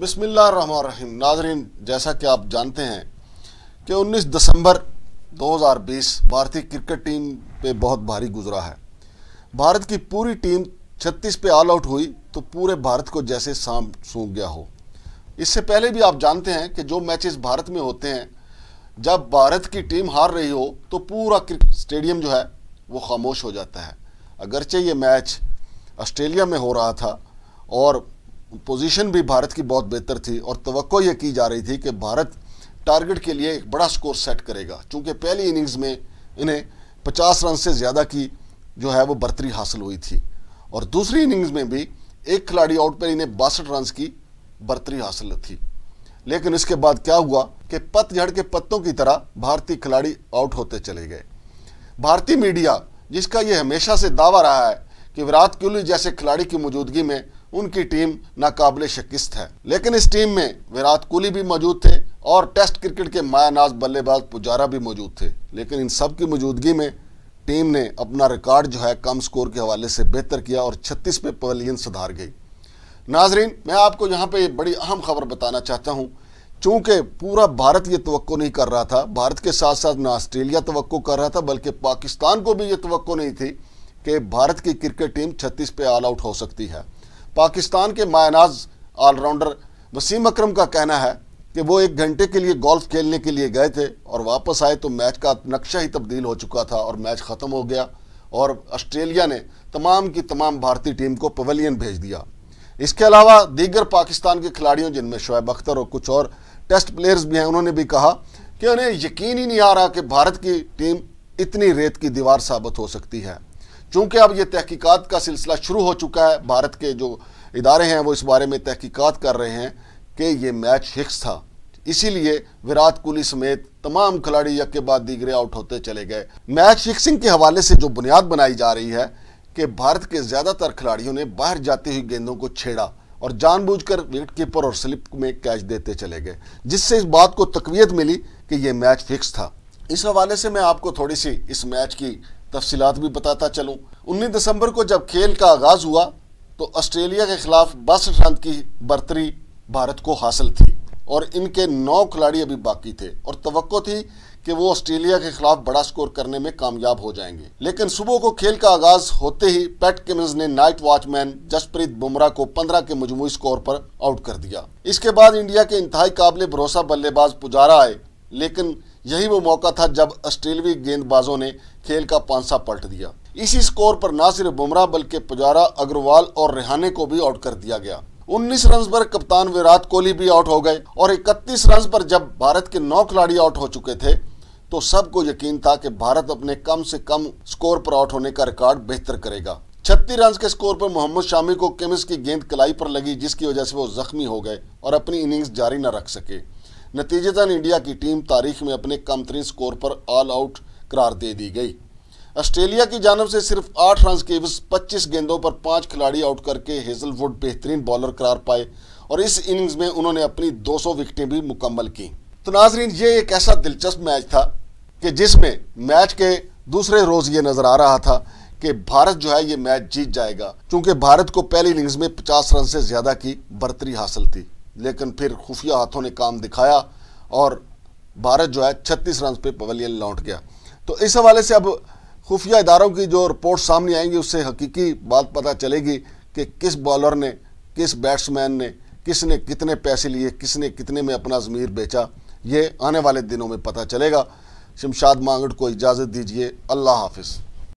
बसमिल्लाम नाजरीन जैसा कि आप जानते हैं कि 19 दिसंबर 2020 भारतीय क्रिकेट टीम पे बहुत भारी गुजरा है भारत की पूरी टीम 36 पे ऑल आउट हुई तो पूरे भारत को जैसे सांप सूंघ गया हो इससे पहले भी आप जानते हैं कि जो मैचेस भारत में होते हैं जब भारत की टीम हार रही हो तो पूरा स्टेडियम जो है वो खामोश हो जाता है अगरचे ये मैच ऑस्ट्रेलिया में हो रहा था और पोजीशन भी भारत की बहुत बेहतर थी और तो ये की जा रही थी कि भारत टारगेट के लिए एक बड़ा स्कोर सेट करेगा चूँकि पहली इनिंग्स में इन्हें पचास रन से ज़्यादा की जो है वो बर्तरी हासिल हुई थी और दूसरी इनिंग्स में भी एक खिलाड़ी आउट पर इन्हें बासठ रन की बर्तरी हासिल थी लेकिन इसके बाद क्या हुआ कि पतझड़ के पत्तों की तरह भारतीय खिलाड़ी आउट होते चले गए भारतीय मीडिया जिसका ये हमेशा से दावा रहा है कि विराट कोहली जैसे खिलाड़ी की मौजूदगी में उनकी टीम नाकाबिल शिकस्त है लेकिन इस टीम में विराट कोहली भी मौजूद थे और टेस्ट क्रिकेट के मायानाज बल्लेबाज पुजारा भी मौजूद थे लेकिन इन सब की मौजूदगी में टीम ने अपना रिकॉर्ड जो है कम स्कोर के हवाले से बेहतर किया और छत्तीस पे पवेलियन सुधार गई नाजरीन मैं आपको यहाँ पे बड़ी अहम खबर बताना चाहता हूँ चूँकि पूरा भारत ये तो नहीं कर रहा था भारत के साथ साथ ना ऑस्ट्रेलिया तो कर रहा था बल्कि पाकिस्तान को भी ये तो नहीं थी कि भारत की क्रिकेट टीम छत्तीस पे ऑल आउट हो सकती है पाकिस्तान के मायनाज ऑलराउंडर वसीम अकरम का कहना है कि वो एक घंटे के लिए गोल्फ खेलने के लिए गए थे और वापस आए तो मैच का नक्शा ही तब्दील हो चुका था और मैच ख़त्म हो गया और ऑस्ट्रेलिया ने तमाम की तमाम भारतीय टीम को पवेलियन भेज दिया इसके अलावा दीगर पाकिस्तान के खिलाड़ियों जिनमें शुएब अख्तर और कुछ और टेस्ट प्लेयर्स भी हैं उन्होंने भी कहा कि उन्हें यकीन ही नहीं आ रहा कि भारत की टीम इतनी रेत की दीवार साबित हो सकती है चूँकि अब ये तहकीकत का सिलसिला शुरू हो चुका है भारत के जो इदारे हैं वो इस बारे में तहकीकत कर रहे हैं कि ये मैच हिक्स था इसीलिए विराट कोहली समेत तमाम खिलाड़ी यक के बाद दीगरे आउट होते चले गए मैच फिक्सिंग के हवाले से जो बुनियाद बनाई जा रही है कि भारत के ज़्यादातर खिलाड़ियों ने बाहर जाती हुई गेंदों को छेड़ा और जानबूझकर विकेटकीपर और स्लिप में कैच देते चले गए जिससे इस बात को तकवीत मिली कि यह मैच फिक्स था इस हवाले से मैं आपको थोड़ी सी इस मैच की तफसीत भी बताता चलूँ उन्नीस दिसंबर को जब खेल का आगाज़ हुआ तो ऑस्ट्रेलिया के खिलाफ बासठ रन की बर्तरी भारत को हासिल थी और इनके नौ खिलाड़ी अभी बाकी थे और तो थी कि वो ऑस्ट्रेलिया के खिलाफ बड़ा स्कोर करने में कामयाब हो जाएंगे लेकिन सुबह को खेल का आगाज होते ही पैट किमिंस ने नाइट वॉचमैन जसप्रीत बुमराह को 15 के मजमू स्कोर पर आउट कर दिया इसके बाद इंडिया के इंतहाई काबिल भरोसा बल्लेबाज पुजारा आए लेकिन यही वो मौका था जब ऑस्ट्रेलवी गेंदबाजों ने खेल का पांसा पलट दिया इसी स्कोर पर न सिर्फ बुमराह बल्कि पुजारा अग्रवाल और रिहाने को भी आउट कर दिया गया 19 रन पर कप्तान विराट कोहली भी आउट हो गए और 31 रन पर जब भारत के नौ खिलाड़ी आउट हो चुके थे तो सबको यकीन था कि भारत अपने कम से कम स्कोर पर आउट होने का रिकॉर्ड बेहतर करेगा छत्तीस रन के स्कोर पर मोहम्मद शामी को केमिस की गेंद कलाई पर लगी जिसकी वजह से वो जख्मी हो गए और अपनी इनिंग्स जारी न रख सके नतीजतन इंडिया की टीम तारीख में अपने कम तरीन स्कोर पर ऑल आउट करार दे दी गई ऑस्ट्रेलिया की जानब से सिर्फ आठ रन के बस पच्चीस गेंदों पर पाँच खिलाड़ी आउट करके हेजलवुड बेहतरीन बॉलर करार पाए और इस इनिंग्स में उन्होंने अपनी 200 विकटें भी मुकम्मल की तो नाजरीन ये एक ऐसा दिलचस्प मैच था कि जिसमें मैच के दूसरे रोज़ ये नज़र आ रहा था कि भारत जो है ये मैच जीत जाएगा क्योंकि भारत को पहली इनिंग्स में 50 रन से ज़्यादा की बढ़तरी हासिल थी लेकिन फिर खुफिया हाथों ने काम दिखाया और भारत जो है छत्तीस रन पे पवेलियन लौट गया तो इस हवाले से अब खुफिया इदारों की जो रिपोर्ट सामने आएंगी उससे हकीकी बात पता चलेगी कि किस बॉलर ने किस बैट्समैन ने किसने कितने पैसे लिए किसने कितने में अपना ज़मीर बेचा ये आने वाले दिनों में पता चलेगा शमशाद मांगड़ को इजाज़त दीजिए अल्लाह हाफिज़